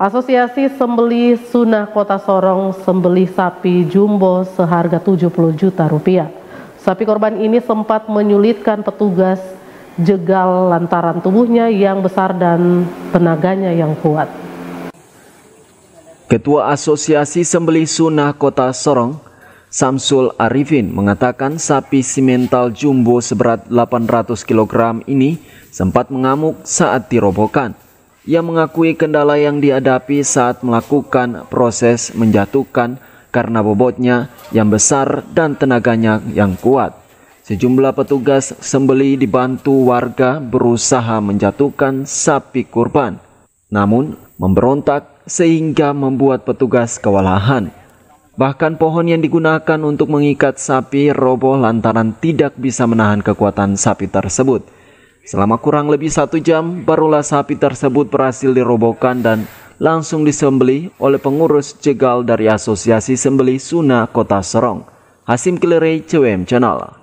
Asosiasi Sembeli Sunnah Kota Sorong sembeli sapi jumbo seharga 70 juta rupiah. Sapi korban ini sempat menyulitkan petugas jegal lantaran tubuhnya yang besar dan tenaganya yang kuat. Ketua Asosiasi Sembeli Sunnah Kota Sorong, Samsul Arifin mengatakan sapi simental jumbo seberat 800 kg ini sempat mengamuk saat dirobohkan. Ia mengakui kendala yang dihadapi saat melakukan proses menjatuhkan karena bobotnya yang besar dan tenaganya yang kuat. Sejumlah petugas sembeli dibantu warga berusaha menjatuhkan sapi kurban. Namun memberontak sehingga membuat petugas kewalahan. Bahkan pohon yang digunakan untuk mengikat sapi roboh lantaran tidak bisa menahan kekuatan sapi tersebut. Selama kurang lebih satu jam, barulah sapi tersebut berhasil dirobohkan dan langsung disembeli oleh pengurus cegal dari Asosiasi Sembeli Suna Kota Serong. Hasim Kilere, CWM Channel.